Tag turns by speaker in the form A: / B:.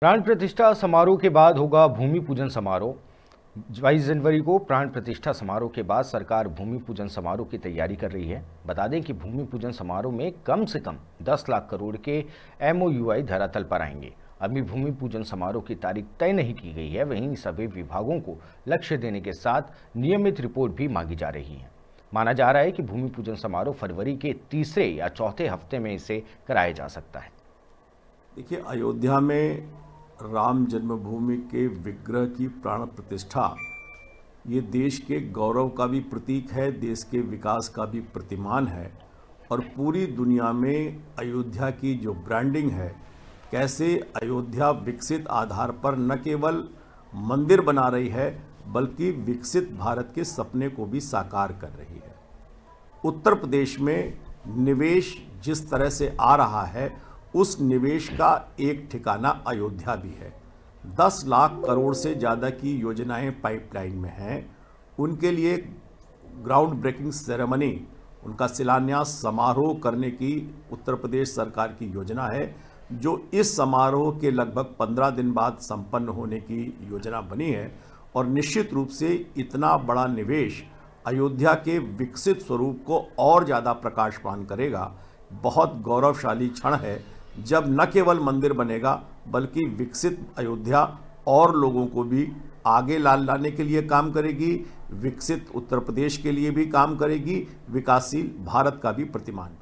A: प्राण प्रतिष्ठा समारोह के बाद होगा भूमि पूजन समारोह बाईस जनवरी को प्राण प्रतिष्ठा समारोह के बाद सरकार भूमि पूजन समारोह की तैयारी कर रही है बता दें कि भूमि पूजन समारोह में कम से कम 10 लाख करोड़ के एमओयूआई धरातल पर आएंगे अभी भूमि पूजन समारोह की तारीख तय नहीं की गई है वहीं सभी विभागों को लक्ष्य देने के साथ नियमित रिपोर्ट भी मांगी जा रही है माना जा रहा है कि भूमि पूजन समारोह फरवरी के तीसरे या चौथे हफ्ते में इसे कराया जा सकता है
B: देखिए अयोध्या में राम जन्मभूमि के विग्रह की प्राण प्रतिष्ठा ये देश के गौरव का भी प्रतीक है देश के विकास का भी प्रतिमान है और पूरी दुनिया में अयोध्या की जो ब्रांडिंग है कैसे अयोध्या विकसित आधार पर न केवल मंदिर बना रही है बल्कि विकसित भारत के सपने को भी साकार कर रही है उत्तर प्रदेश में निवेश जिस तरह से आ रहा है उस निवेश का एक ठिकाना अयोध्या भी है दस लाख करोड़ से ज़्यादा की योजनाएं पाइपलाइन में हैं उनके लिए ग्राउंड ब्रेकिंग सेरेमनी उनका शिलान्यास समारोह करने की उत्तर प्रदेश सरकार की योजना है जो इस समारोह के लगभग पंद्रह दिन बाद संपन्न होने की योजना बनी है और निश्चित रूप से इतना बड़ा निवेश अयोध्या के विकसित स्वरूप को और ज़्यादा प्रकाशमान करेगा बहुत गौरवशाली क्षण है जब न केवल मंदिर बनेगा बल्कि विकसित अयोध्या और लोगों को भी आगे ला लाने के लिए काम करेगी विकसित उत्तर प्रदेश के लिए भी काम करेगी विकासशील भारत का भी प्रतिमान